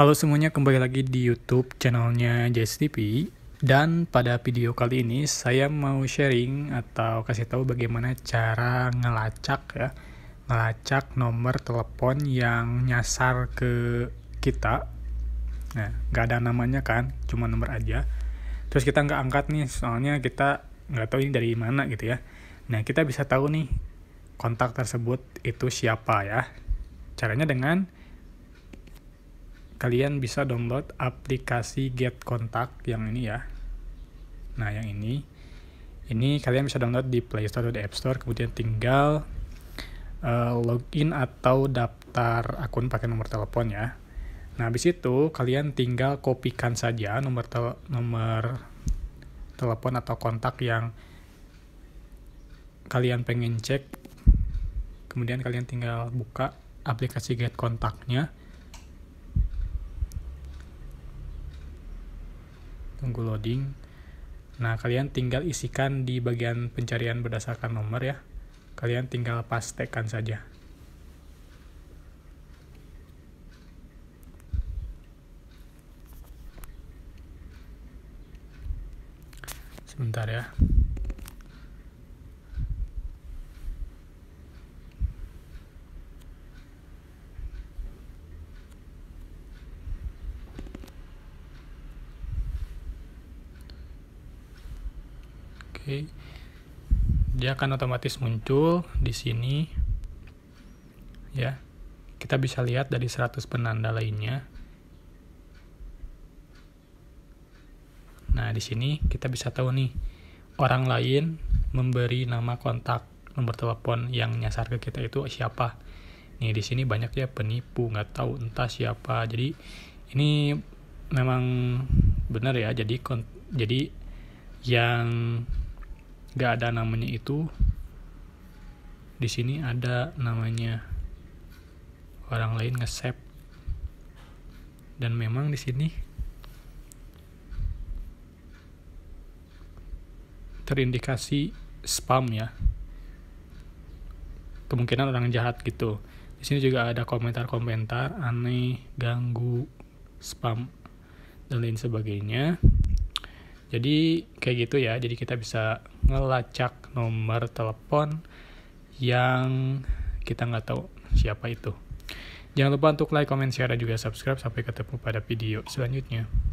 Halo semuanya, kembali lagi di YouTube channelnya JSTP. Dan pada video kali ini saya mau sharing atau kasih tahu bagaimana cara ngelacak ya, ngelacak nomor telepon yang nyasar ke kita. Nah, nggak ada namanya kan, cuma nomor aja. Terus kita nggak angkat nih, soalnya kita nggak tahu ini dari mana gitu ya. Nah, kita bisa tahu nih kontak tersebut itu siapa ya. Caranya dengan kalian bisa download aplikasi Get Kontak yang ini ya. Nah, yang ini. Ini kalian bisa download di Play Store atau di App Store, kemudian tinggal uh, login atau daftar akun pakai nomor telepon ya. Nah, habis itu kalian tinggal kopikan saja nomor tel nomor telepon atau kontak yang kalian pengen cek. Kemudian kalian tinggal buka aplikasi Get Kontaknya. tunggu loading nah kalian tinggal isikan di bagian pencarian berdasarkan nomor ya kalian tinggal pastekan saja sebentar ya okay. dia akan otomatis muncul di sini ya kita bisa lihat dari 100 penanda lainnya nah di sini kita bisa tahu nih orang lain memberi nama kontak nomor telepon yang nyasar ke kita itu siapa nih di sini banyak ya penipu nggak tahu entah siapa jadi ini memang benar ya jadi jadi yang nggak ada namanya itu di sini ada namanya orang lain ngesep dan memang di sini terindikasi spam ya kemungkinan orang jahat gitu di sini juga ada komentar-komentar aneh ganggu spam dan lain sebagainya jadi kayak gitu ya, jadi kita bisa ngelacak nomor telepon yang kita nggak tahu siapa itu. Jangan lupa untuk like, comment, share, dan juga subscribe. Sampai ketemu pada video selanjutnya.